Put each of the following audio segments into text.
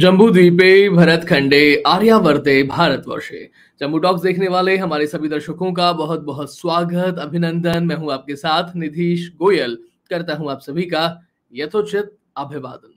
जम्बूद्वीपे खंडे आर्यावर्ते भारतवर्षे जम्बू टॉक्स देखने वाले हमारे सभी दर्शकों का बहुत बहुत स्वागत अभिनंदन मैं हूं आपके साथ निधीश गोयल करता हूं आप सभी का यथोचित अभिवादन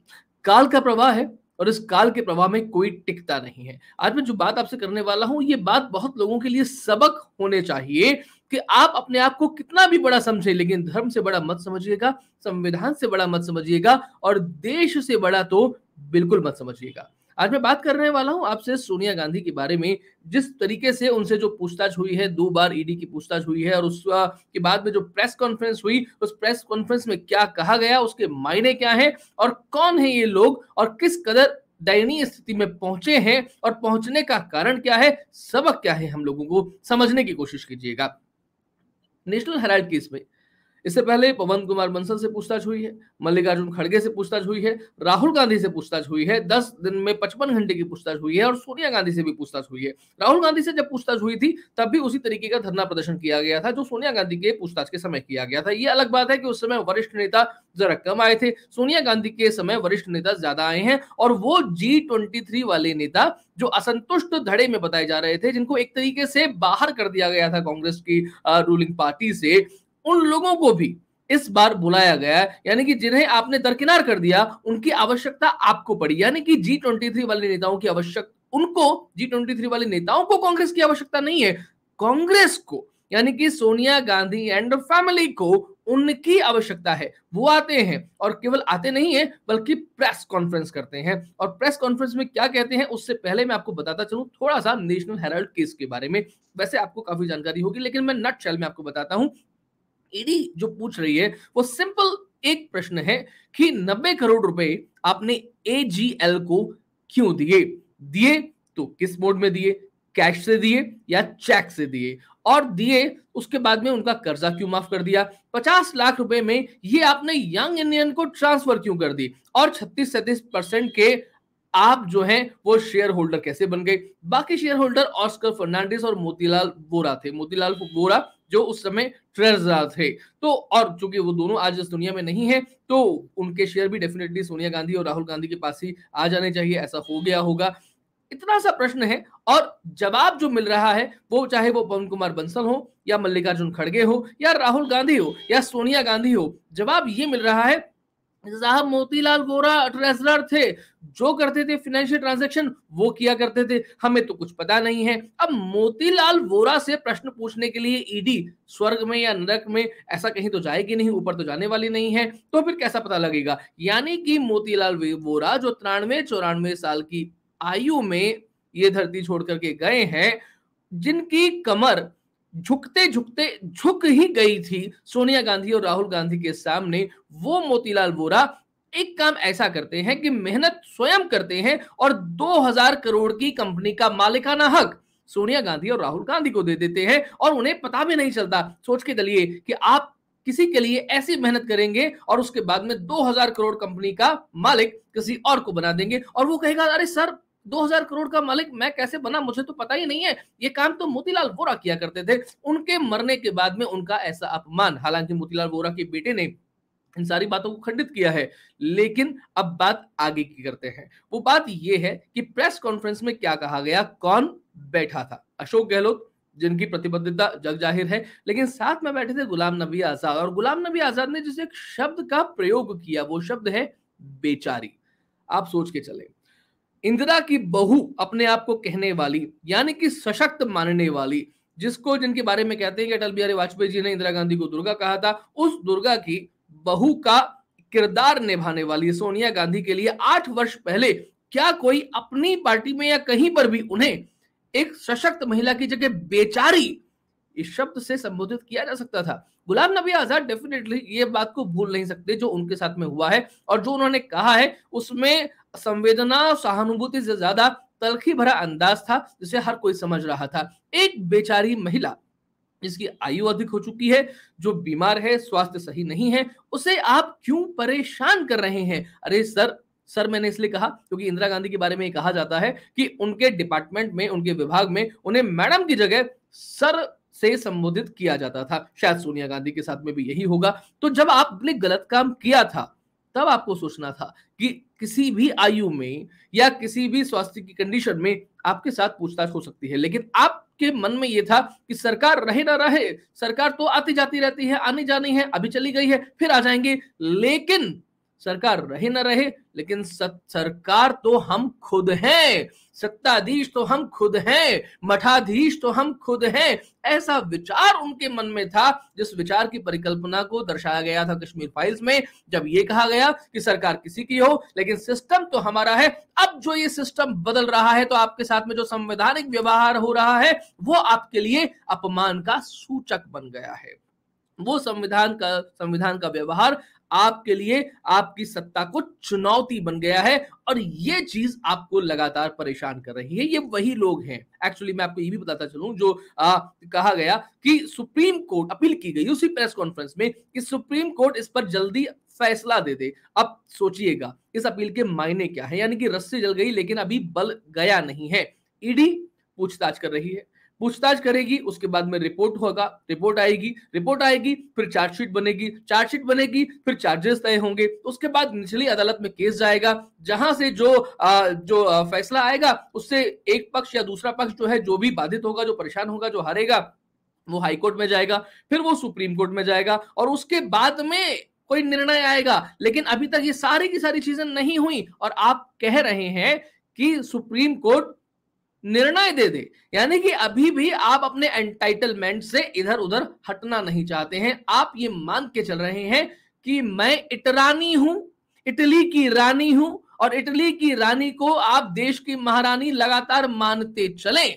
काल का प्रवाह है और इस काल के प्रवाह में कोई टिकता नहीं है आज मैं जो बात आपसे करने वाला हूं ये बात बहुत लोगों के लिए सबक होने चाहिए कि आप अपने आप को कितना भी बड़ा समझे लेकिन धर्म से बड़ा मत समझिएगा संविधान से बड़ा मत समझिएगा और देश से बड़ा तो बिल्कुल मत समझिएगा आज मैं बात करने वाला हूं आपसे सोनिया गांधी के बारे में जिस तरीके से उनसे जो पूछताछ हुई है दो बार ईडी e की पूछताछ हुई है और उस के बाद में जो प्रेस कॉन्फ्रेंस हुई उस प्रेस कॉन्फ्रेंस में क्या कहा गया उसके मायने क्या है और कौन है ये लोग और किस कदर दयनीय स्थिति में पहुंचे हैं और पहुंचने का कारण क्या है सबक क्या है हम लोगों को समझने की कोशिश कीजिएगा नेशनल हेराल्ड केस में इससे पहले पवन कुमार बंसल से पूछताछ हुई है मल्लिकार्जुन खड़गे से पूछताछ हुई है राहुल गांधी से पूछताछ हुई है दस दिन में पचपन घंटे की पूछताछ हुई है और सोनिया गांधी से भी पूछताछ हुई है राहुल गांधी से जब पूछताछ हुई थी तब भी उसी तरीके का धरना प्रदर्शन किया गया था जो सोनिया गांधी के पूछताछ के समय किया गया था ये अलग बात है कि उस समय वरिष्ठ नेता जरा कम आए थे सोनिया गांधी के समय वरिष्ठ नेता ज्यादा आए हैं और वो जी ट्वेंटी वाले नेता जो असंतुष्ट धड़े में बताए जा रहे थे जिनको एक तरीके से बाहर कर दिया गया था कांग्रेस की रूलिंग पार्टी से उन लोगों को भी इस बार बुलाया गया यानी कि जिन्हें आपने दरकिनार कर दिया उनकी आवश्यकता आपको पड़ी यानी कि जी ट्वेंटी थ्री वाले नेताओं की आवश्यक उनको जी ट्वेंटी थ्री वाले नेताओं को कांग्रेस की आवश्यकता नहीं है कांग्रेस को यानी कि सोनिया गांधी एंड फैमिली को उनकी आवश्यकता है वो आते हैं और केवल आते नहीं है बल्कि प्रेस कॉन्फ्रेंस करते हैं और प्रेस कॉन्फ्रेंस में क्या कहते हैं उससे पहले मैं आपको बताता चलूं थोड़ा सा नेशनल हेराल्ड केस के बारे में वैसे आपको काफी जानकारी होगी लेकिन मैं नट में आपको बताता हूं ईडी जो पूछ रही है वो सिंपल एक प्रश्न है कि नब्बे करोड़ रुपए आपने एजीएल को क्यों दिए दिए तो किस मोड में दिए कैश से दिए या चेक से दिए और दिए उसके बाद में उनका कर्जा क्यों माफ कर दिया 50 लाख रुपए में ये आपने यंग इंडियन को ट्रांसफर क्यों कर दी और छत्तीस सैतीस परसेंट के आप जो है वो शेयर होल्डर कैसे बन गए बाकी शेयर होल्डर ऑस्कर फर्नांडिस और मोतीलाल बोरा थे मोतीलाल बोरा जो उस समय ट्रेजरर थे तो और चूंकि वो दोनों आज इस दुनिया में नहीं है तो उनके शेयर भी डेफिनेटली सोनिया गांधी और राहुल गांधी के पास ही आ जाने चाहिए ऐसा हो गया होगा इतना सा प्रश्न है और जवाब जो मिल रहा है वो चाहे वो पवन कुमार बंसल हो या मल्लिकार्जुन खड़गे हो या राहुल गांधी हो या सोनिया गांधी हो जवाब ये मिल रहा है साहब मोतीलाल वोरा ट्रेजलर थे जो करते थे फाइनेंशियल ट्रांजैक्शन वो किया करते थे हमें तो कुछ पता नहीं है अब मोतीलाल वोरा से प्रश्न पूछने के लिए ईडी e स्वर्ग में या नरक में ऐसा कहीं तो जाएगी नहीं ऊपर तो जाने वाली नहीं है तो फिर कैसा पता लगेगा यानी कि मोतीलाल वोरा जो तिरानवे चौरानवे साल की आयु में ये धरती छोड़ करके गए हैं जिनकी कमर झुकते झुकते झुक ही गई थी सोनिया गांधी और राहुल गांधी के सामने वो मोतीलाल वोरा एक काम ऐसा करते हैं कि मेहनत स्वयं करते हैं और 2000 करोड़ की कंपनी का मालिकाना हक सोनिया गांधी और राहुल गांधी को दे देते हैं और उन्हें पता भी नहीं चलता सोच के चलिए कि आप किसी के लिए ऐसी मेहनत करेंगे और उसके बाद में 2000 करोड़ कंपनी का मालिक किसी और को बना देंगे और वो कहेगा अरे सर 2000 करोड़ का मालिक मैं कैसे बना मुझे तो पता ही नहीं है ये काम तो मोतीलाल वोरा किया करते थे उनके मरने के बाद में उनका ऐसा अपमान हालांकि मोतीलाल वोरा के बेटे ने इन सारी बातों को खंडित किया है लेकिन अब बात आगे की करते हैं वो बात यह है कि प्रेस कॉन्फ्रेंस में क्या कहा गया कौन बैठा था अशोक गहलोत जिनकी प्रतिबद्धता जग जाहिर है लेकिन साथ में बैठे थे गुलाम नबी आजाद और गुलाम नबी आजाद ने जिस एक शब्द का प्रयोग किया वो शब्द है बेचारी आप सोच के चले इंदिरा की बहू अपने आप को कहने वाली यानी कि सशक्त मानने वाली जिसको जिनके बारे में कहते हैं कि अटल बिहारी वाजपेयी जी ने इंदिरा गांधी को दुर्गा कहा था उस दुर्गा की बहू का किरदार निभाने वाली सोनिया गांधी के लिए आठ वर्ष पहले क्या कोई अपनी पार्टी में या कहीं पर भी उन्हें एक सशक्त महिला की जगह बेचारी इस शब्द से संबोधित किया जा सकता था गुलाम नबी आजाद डेफिनेटली ये बात को भूल नहीं सकते जो उनके साथ में हुआ है और जो उन्होंने कहा है उसमें संवेदना और सहानुभूति से ज्यादा तलखी भरा अंदाज था जिसे हर कोई समझ रहा था एक बेचारी महिला जिसकी आयु अधिक हो चुकी है जो बीमार है स्वास्थ्य सही नहीं है उसे आप क्यों परेशान कर रहे हैं अरे सर सर मैंने इसलिए कहा क्योंकि इंदिरा गांधी के बारे में कहा जाता है कि उनके डिपार्टमेंट में उनके विभाग में उन्हें मैडम की जगह सर से संबोधित किया जाता था शायद सोनिया गांधी के साथ में भी यही होगा तो जब आपने गलत काम किया था तब आपको सोचना था कि किसी भी आयु में या किसी भी स्वास्थ्य की कंडीशन में आपके साथ पूछताछ हो सकती है लेकिन आपके मन में यह था कि सरकार रहे ना रहे सरकार तो आती जाती रहती है आने जानी है अभी चली गई है फिर आ जाएंगे लेकिन सरकार रहे ना रहे लेकिन सरकार तो हम खुद हैं सत्ताधीश तो हम खुद हैं मठाधीश तो हम खुद हैं ऐसा विचार उनके मन में था जिस विचार की परिकल्पना को दर्शाया गया था कश्मीर फाइल्स में जब ये कहा गया कि सरकार किसी की हो लेकिन सिस्टम तो हमारा है अब जो ये सिस्टम बदल रहा है तो आपके साथ में जो संवैधानिक व्यवहार हो रहा है वो आपके लिए अपमान का सूचक बन गया है वो संविधान का संविधान का व्यवहार आपके लिए आपकी सत्ता को चुनौती बन गया है और ये चीज आपको लगातार परेशान कर रही है ये वही लोग हैं एक्चुअली मैं आपको ये भी बताता चलूं जो आ, कहा गया कि सुप्रीम कोर्ट अपील की गई उसी प्रेस कॉन्फ्रेंस में कि सुप्रीम कोर्ट इस पर जल्दी फैसला दे दे अब सोचिएगा इस अपील के मायने क्या है यानी कि रस्सी जल गई लेकिन अभी बल गया नहीं है ईडी पूछताछ कर रही है पूछताछ करेगी उसके बाद में रिपोर्ट होगा रिपोर्ट आएगी रिपोर्ट आएगी फिर चार्जशीट बनेगी चार्जशीट बनेगी फिर चार्जेस तय होंगे उसके बाद निचली अदालत में केस जाएगा जहां से जो आ, जो आ, फैसला आएगा उससे एक पक्ष या दूसरा पक्ष जो है जो भी बाधित होगा जो परेशान होगा जो हारेगा वो हाईकोर्ट में जाएगा फिर वो सुप्रीम कोर्ट में जाएगा और उसके बाद में कोई निर्णय आएगा लेकिन अभी तक ये सारी की सारी चीजें नहीं हुई और आप कह रहे हैं कि सुप्रीम कोर्ट निर्णय दे दे यानी कि अभी भी आप अपने एंटाइटलमेंट से इधर उधर हटना नहीं चाहते हैं आप ये मान के चल रहे हैं कि मैं इटरानी हूं इटली की रानी हूं और इटली की रानी को आप देश की महारानी लगातार मानते चलें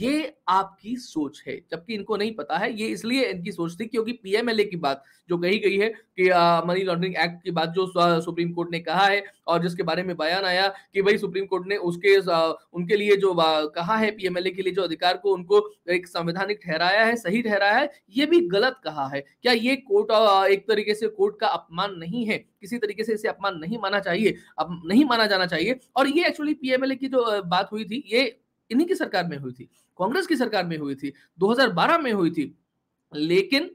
ये आपकी सोच है जबकि इनको नहीं पता है ये इसलिए इनकी सोच थी क्योंकि पीएमएलए की बात जो कही गई है कि मनी लॉन्ड्रिंग एक्ट की बात जो सुप्रीम कोर्ट ने कहा है और जिसके बारे में बयान आया कि भाई सुप्रीम कोर्ट ने उसके उनके लिए जो कहा है पीएमएलए के लिए जो अधिकार को उनको एक संवैधानिक ठहराया है सही ठहराया है ये भी गलत कहा है क्या ये कोर्ट एक तरीके से कोर्ट का अपमान नहीं है किसी तरीके से इसे अपमान नहीं माना चाहिए अब नहीं माना जाना चाहिए और ये एक्चुअली पीएमएलए की जो बात हुई थी ये इन्हीं की सरकार में हुई थी कांग्रेस की सरकार में हुई थी 2012 में हुई थी लेकिन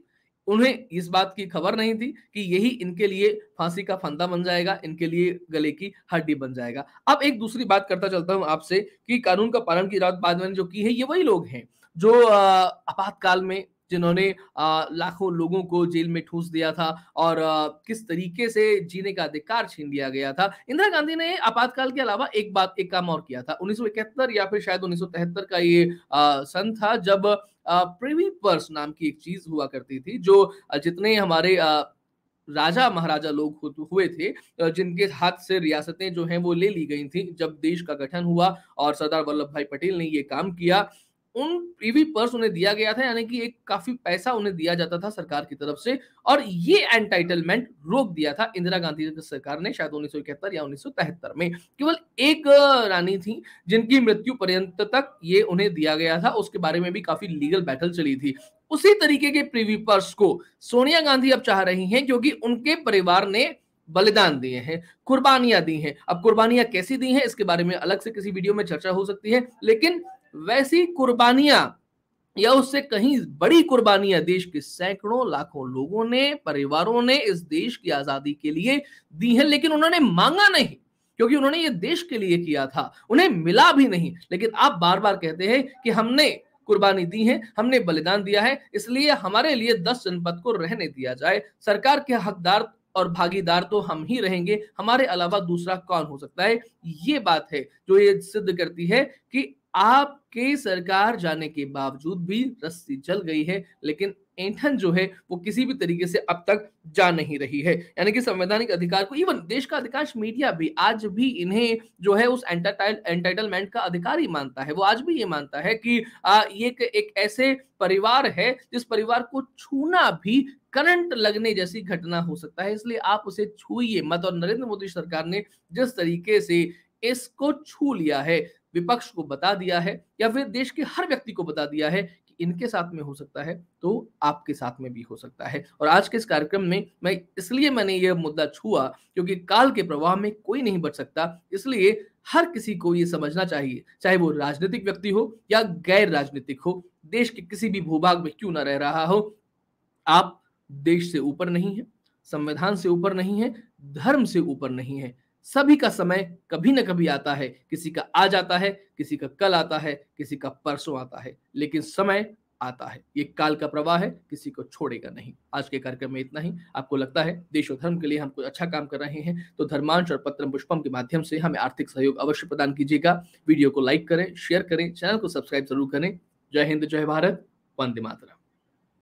उन्हें इस बात की खबर नहीं थी कि यही इनके लिए फांसी का फंदा बन जाएगा इनके लिए गले की हड्डी बन जाएगा अब एक दूसरी बात करता चलता हूं आपसे कि कानून का पालन की रात बाद में जो की है ये वही लोग हैं जो आपातकाल में जिन्होंने लाखों लोगों को जेल में ठूस दिया था और किस तरीके से जीने का अधिकार छीन लिया गया था इंदिरा गांधी ने आपातकाल के अलावा एक बात एक काम और किया था उन्नीस या फिर शायद उन्नीस का ये सन था जब प्रिवी पर्स नाम की एक चीज हुआ करती थी जो जितने हमारे राजा महाराजा लोग हुए थे जिनके हाथ से रियासतें जो हैं वो ले ली गई थी जब देश का गठन हुआ और सरदार वल्लभ भाई पटेल ने ये काम किया उन ईवी पर्स उन्हें दिया गया था यानी कि एक काफी पैसा उन्हें दिया जाता था सरकार की तरफ से और ये एंटाइटलमेंट रोक दिया था इंदिरा गांधी सरकार ने शायद उन्नीस या उन्नीस में केवल एक रानी थी जिनकी मृत्यु पर्यंत तक ये उन्हें दिया गया था उसके बारे में भी काफी लीगल बैटल चली थी उसी तरीके के प्रीवी पर्स को सोनिया गांधी अब चाह रही हैं क्योंकि उनके परिवार ने बलिदान दिए हैं कुर्बानियां दी हैं अब कुर्बानियां कैसी दी हैं इसके बारे में अलग से किसी वीडियो में चर्चा हो सकती है लेकिन वैसी कुर्बानियां या उससे कहीं बड़ी कुर्बानियां देश के सैकड़ों लाखों लोगों ने परिवारों ने इस देश की आजादी के लिए दी है लेकिन उन्होंने मांगा नहीं क्योंकि उन्होंने ये देश के लिए किया था उन्हें मिला भी नहीं लेकिन आप बार बार कहते हैं कि हमने कुर्बानी दी है हमने बलिदान दिया है इसलिए हमारे लिए दस जनपद को रहने दिया जाए सरकार के हकदार और भागीदार तो हम ही रहेंगे हमारे अलावा दूसरा कौन हो सकता है ये बात है जो ये सिद्ध करती है कि आपकी सरकार जाने के बावजूद भी रस्सी जल गई है लेकिन एंठन जो है वो किसी भी तरीके से अब तक जा नहीं रही है यानी कि संवैधानिक अधिकार को इवन देश का अधिकांश मीडिया भी आज भी इन्हें जो है उस एंटाइटलमेंट का अधिकार ही मानता है वो आज भी ये मानता है कि आ, ये एक, एक ऐसे परिवार है जिस परिवार को छूना भी करंट लगने जैसी घटना हो सकता है इसलिए आप उसे छूइए मत और नरेंद्र मोदी सरकार ने जिस तरीके से इसको छू लिया है विपक्ष को बता दिया है या फिर देश के हर व्यक्ति को बता दिया है कि इनके साथ में हो सकता है तो आपके साथ में भी हो सकता है और आज के इस कार्यक्रम में मैं इसलिए मैंने यह मुद्दा छुआ क्योंकि काल के प्रवाह में कोई नहीं बच सकता इसलिए हर किसी को ये समझना चाहिए चाहे वो राजनीतिक व्यक्ति हो या गैर राजनीतिक हो देश के किसी भी भूभाग में क्यों ना रह रहा हो आप देश से ऊपर नहीं है संविधान से ऊपर नहीं है धर्म से ऊपर नहीं है सभी का समय कभी ना कभी आता है किसी का आज आता है किसी का कल आता है किसी का परसों आता है लेकिन समय आता है ये काल का प्रवाह है किसी को छोड़ेगा नहीं आज के कार्यक्रम में इतना ही आपको लगता है देश और धर्म के लिए हम कुछ अच्छा काम कर रहे हैं तो धर्मांश और पत्रम पुष्पम के माध्यम से हमें आर्थिक सहयोग अवश्य प्रदान कीजिएगा वीडियो को लाइक करें शेयर करें चैनल को सब्सक्राइब जरूर करें जय हिंद जय भारत वंदे मातरम